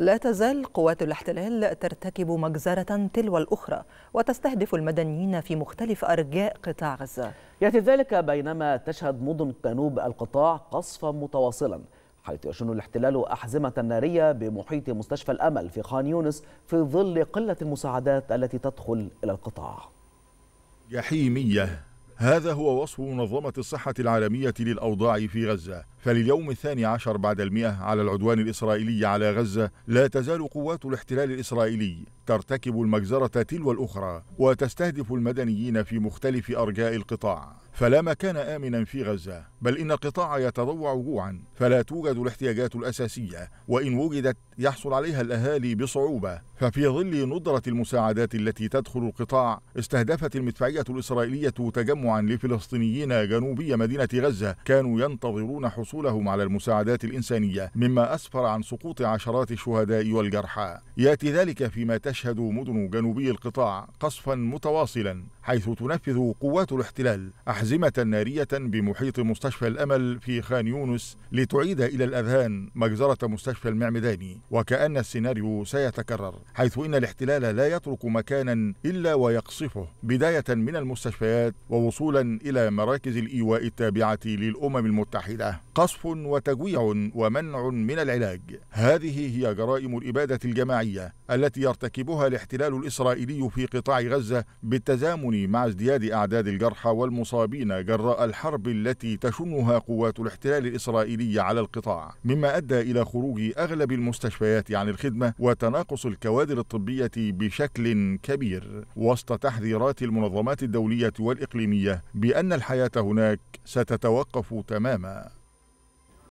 لا تزال قوات الاحتلال ترتكب مجزرة تلو الأخرى وتستهدف المدنيين في مختلف أرجاء قطاع غزة يأتي ذلك بينما تشهد مدن جنوب القطاع قصفا متواصلا حيث يشن الاحتلال أحزمة نارية بمحيط مستشفى الأمل في خان يونس في ظل قلة المساعدات التي تدخل إلى القطاع جحيمية هذا هو وصف منظمة الصحة العالمية للأوضاع في غزة فلليوم الثاني عشر بعد المئة على العدوان الإسرائيلي على غزة لا تزال قوات الاحتلال الإسرائيلي ترتكب المجزرة تلو الأخرى وتستهدف المدنيين في مختلف أرجاء القطاع فلا مكان آمنا في غزة بل إن القطاع يتضوع جوعا فلا توجد الاحتياجات الأساسية وإن وجدت يحصل عليها الأهالي بصعوبة ففي ظل ندرة المساعدات التي تدخل القطاع استهدفت المدفعية الإسرائيلية تجمعا لفلسطينيين جنوبي مدينة غزة كانوا ينتظرون حصول حصولهم على المساعدات الإنسانية مما أسفر عن سقوط عشرات الشهداء والجرحى يأتي ذلك فيما تشهد مدن جنوبي القطاع قصفا متواصلا حيث تنفذ قوات الاحتلال أحزمة نارية بمحيط مستشفى الأمل في خان يونس لتعيد إلى الأذهان مجزرة مستشفى المعمداني وكأن السيناريو سيتكرر حيث إن الاحتلال لا يترك مكانا إلا ويقصفه بداية من المستشفيات ووصولا إلى مراكز الإيواء التابعة للأمم المتحدة قصف وتجويع ومنع من العلاج هذه هي جرائم الإبادة الجماعية التي يرتكبها الاحتلال الإسرائيلي في قطاع غزة بالتزامن مع ازدياد أعداد الجرحى والمصابين جراء الحرب التي تشنها قوات الاحتلال الإسرائيلي على القطاع مما أدى إلى خروج أغلب المستشفيات عن الخدمة وتناقص الكوادر الطبية بشكل كبير وسط تحذيرات المنظمات الدولية والإقليمية بأن الحياة هناك ستتوقف تماما